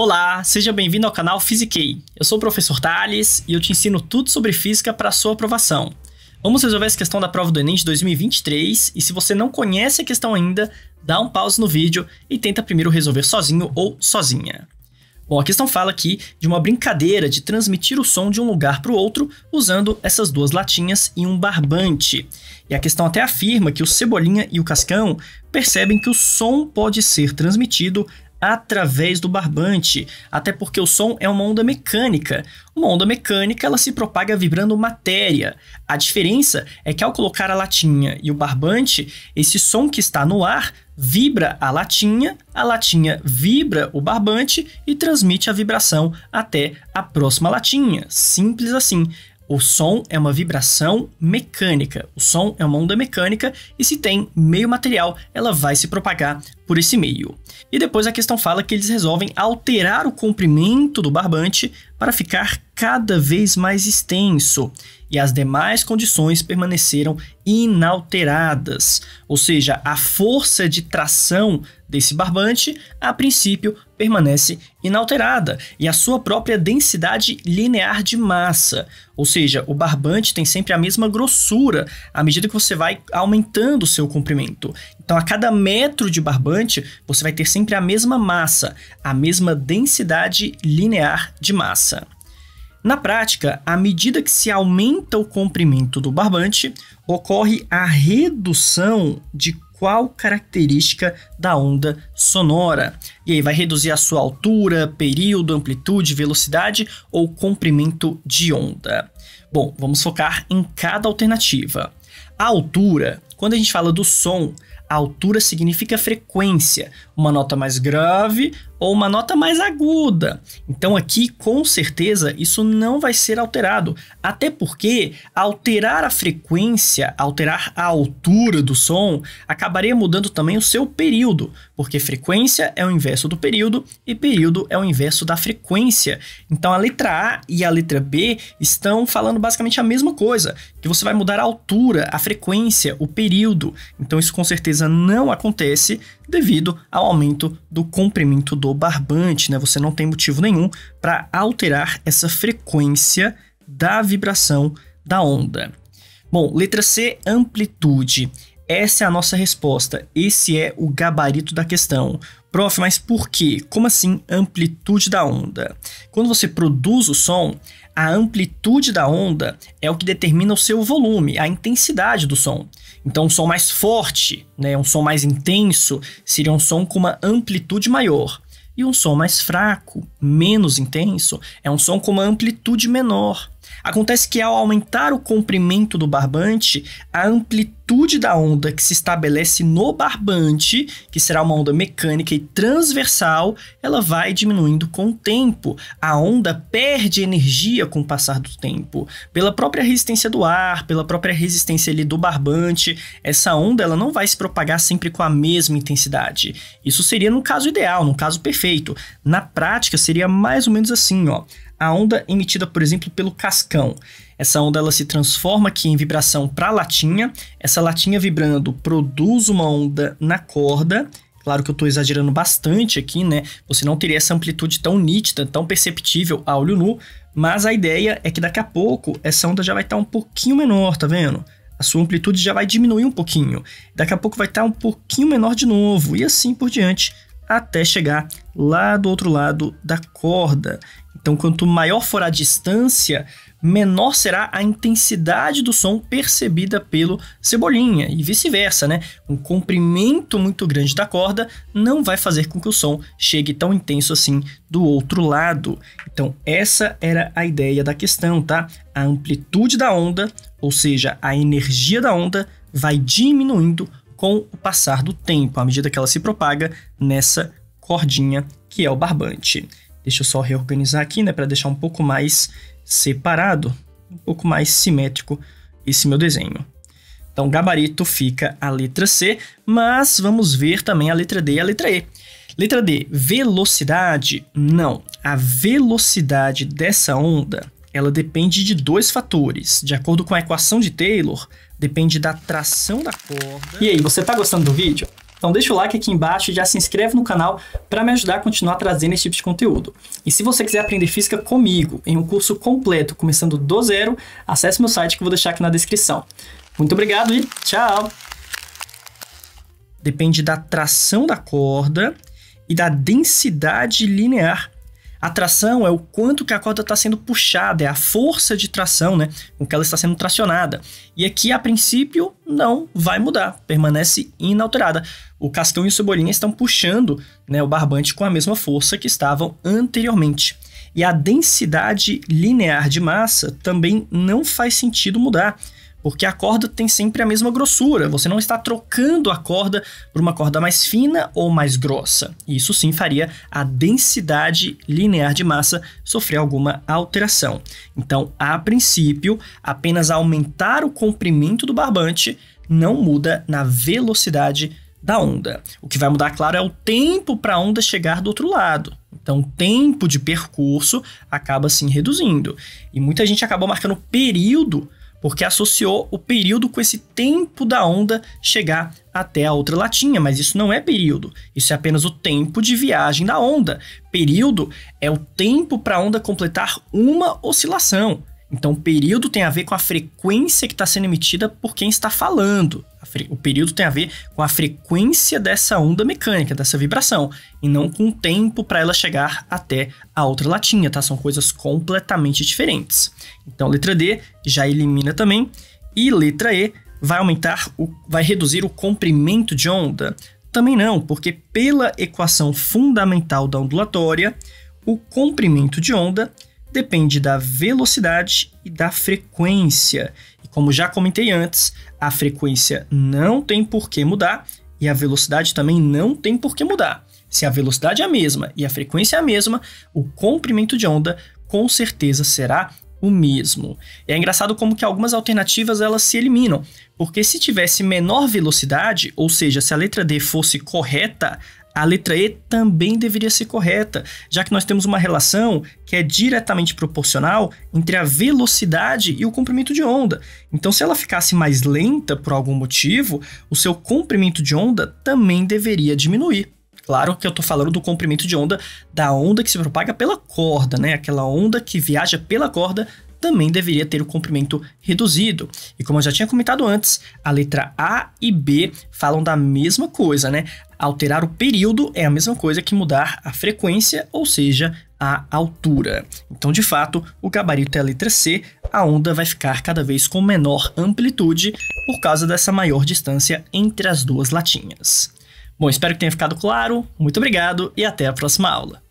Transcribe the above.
Olá, seja bem-vindo ao canal Fisiquei. Eu sou o professor Tales e eu te ensino tudo sobre física para sua aprovação. Vamos resolver essa questão da prova do Enem de 2023 e se você não conhece a questão ainda, dá um pause no vídeo e tenta primeiro resolver sozinho ou sozinha. Bom, a questão fala aqui de uma brincadeira de transmitir o som de um lugar para o outro usando essas duas latinhas e um barbante. E a questão até afirma que o Cebolinha e o Cascão percebem que o som pode ser transmitido através do barbante, até porque o som é uma onda mecânica. Uma onda mecânica ela se propaga vibrando matéria. A diferença é que ao colocar a latinha e o barbante, esse som que está no ar vibra a latinha, a latinha vibra o barbante e transmite a vibração até a próxima latinha. Simples assim. O som é uma vibração mecânica, o som é uma onda mecânica e se tem meio material, ela vai se propagar por esse meio. E depois a questão fala que eles resolvem alterar o comprimento do barbante para ficar cada vez mais extenso e as demais condições permaneceram inalteradas, ou seja, a força de tração desse barbante a princípio permanece inalterada e a sua própria densidade linear de massa, ou seja, o barbante tem sempre a mesma grossura à medida que você vai aumentando o seu comprimento. Então, a cada metro de barbante, você vai ter sempre a mesma massa, a mesma densidade linear de massa. Na prática, à medida que se aumenta o comprimento do barbante, ocorre a redução de qual característica da onda sonora. E aí vai reduzir a sua altura, período, amplitude, velocidade ou comprimento de onda. Bom, vamos focar em cada alternativa. A altura quando a gente fala do som, a altura significa frequência, uma nota mais grave ou uma nota mais aguda. Então aqui, com certeza, isso não vai ser alterado, até porque alterar a frequência, alterar a altura do som, acabaria mudando também o seu período, porque frequência é o inverso do período e período é o inverso da frequência. Então a letra A e a letra B estão falando basicamente a mesma coisa, que você vai mudar a altura, a frequência, o período período. Então isso com certeza não acontece devido ao aumento do comprimento do barbante, né? Você não tem motivo nenhum para alterar essa frequência da vibração da onda. Bom, letra C, amplitude. Essa é a nossa resposta, esse é o gabarito da questão. Prof, mas por quê? Como assim amplitude da onda? Quando você produz o som, a amplitude da onda é o que determina o seu volume, a intensidade do som. Então, um som mais forte, né, um som mais intenso, seria um som com uma amplitude maior. E um som mais fraco, menos intenso, é um som com uma amplitude menor. Acontece que ao aumentar o comprimento do barbante, a amplitude da onda que se estabelece no barbante, que será uma onda mecânica e transversal, ela vai diminuindo com o tempo. A onda perde energia com o passar do tempo. Pela própria resistência do ar, pela própria resistência ali do barbante, essa onda ela não vai se propagar sempre com a mesma intensidade. Isso seria no caso ideal, no caso perfeito. Na prática seria mais ou menos assim, ó a onda emitida, por exemplo, pelo cascão. Essa onda ela se transforma aqui em vibração para a latinha. Essa latinha vibrando produz uma onda na corda. Claro que eu estou exagerando bastante aqui, né? Você não teria essa amplitude tão nítida, tão perceptível a olho nu, mas a ideia é que daqui a pouco essa onda já vai estar tá um pouquinho menor, tá vendo? A sua amplitude já vai diminuir um pouquinho. Daqui a pouco vai estar tá um pouquinho menor de novo e assim por diante, até chegar lá do outro lado da corda. Então, quanto maior for a distância, menor será a intensidade do som percebida pelo cebolinha e vice-versa, né? Um comprimento muito grande da corda não vai fazer com que o som chegue tão intenso assim do outro lado. Então, essa era a ideia da questão, tá? A amplitude da onda, ou seja, a energia da onda, vai diminuindo com o passar do tempo, à medida que ela se propaga nessa cordinha que é o barbante. Deixa eu só reorganizar aqui, né, para deixar um pouco mais separado, um pouco mais simétrico esse meu desenho. Então, gabarito fica a letra C, mas vamos ver também a letra D e a letra E. Letra D, velocidade? Não. A velocidade dessa onda, ela depende de dois fatores. De acordo com a equação de Taylor, depende da tração da corda. E aí, você tá gostando do vídeo? Então deixa o like aqui embaixo e já se inscreve no canal para me ajudar a continuar trazendo esse tipo de conteúdo. E se você quiser aprender física comigo em um curso completo, começando do zero, acesse meu site que eu vou deixar aqui na descrição. Muito obrigado e tchau! Depende da tração da corda e da densidade linear a tração é o quanto que a corda está sendo puxada, é a força de tração, né? Com que ela está sendo tracionada. E aqui, a princípio, não vai mudar, permanece inalterada. O Cascão e o Cebolinha estão puxando né, o barbante com a mesma força que estavam anteriormente. E a densidade linear de massa também não faz sentido mudar porque a corda tem sempre a mesma grossura, você não está trocando a corda por uma corda mais fina ou mais grossa. Isso sim faria a densidade linear de massa sofrer alguma alteração. Então, a princípio, apenas aumentar o comprimento do barbante não muda na velocidade da onda. O que vai mudar, claro, é o tempo para a onda chegar do outro lado. Então, o tempo de percurso acaba se reduzindo. E muita gente acabou marcando período porque associou o período com esse tempo da onda chegar até a outra latinha, mas isso não é período, isso é apenas o tempo de viagem da onda. Período é o tempo para a onda completar uma oscilação. Então, o período tem a ver com a frequência que está sendo emitida por quem está falando. O período tem a ver com a frequência dessa onda mecânica, dessa vibração, e não com o tempo para ela chegar até a outra latinha, tá? São coisas completamente diferentes. Então, letra D já elimina também, e letra E vai aumentar, o, vai reduzir o comprimento de onda? Também não, porque pela equação fundamental da ondulatória, o comprimento de onda depende da velocidade e da frequência. E como já comentei antes, a frequência não tem por que mudar e a velocidade também não tem por que mudar. Se a velocidade é a mesma e a frequência é a mesma, o comprimento de onda com certeza será o mesmo. É engraçado como que algumas alternativas elas se eliminam, porque se tivesse menor velocidade, ou seja, se a letra D fosse correta, a letra E também deveria ser correta, já que nós temos uma relação que é diretamente proporcional entre a velocidade e o comprimento de onda. Então, se ela ficasse mais lenta por algum motivo, o seu comprimento de onda também deveria diminuir. Claro que eu estou falando do comprimento de onda da onda que se propaga pela corda, né? Aquela onda que viaja pela corda também deveria ter o comprimento reduzido. E como eu já tinha comentado antes, a letra A e B falam da mesma coisa, né? Alterar o período é a mesma coisa que mudar a frequência, ou seja, a altura. Então, de fato, o gabarito é a letra C, a onda vai ficar cada vez com menor amplitude por causa dessa maior distância entre as duas latinhas. Bom, espero que tenha ficado claro, muito obrigado e até a próxima aula.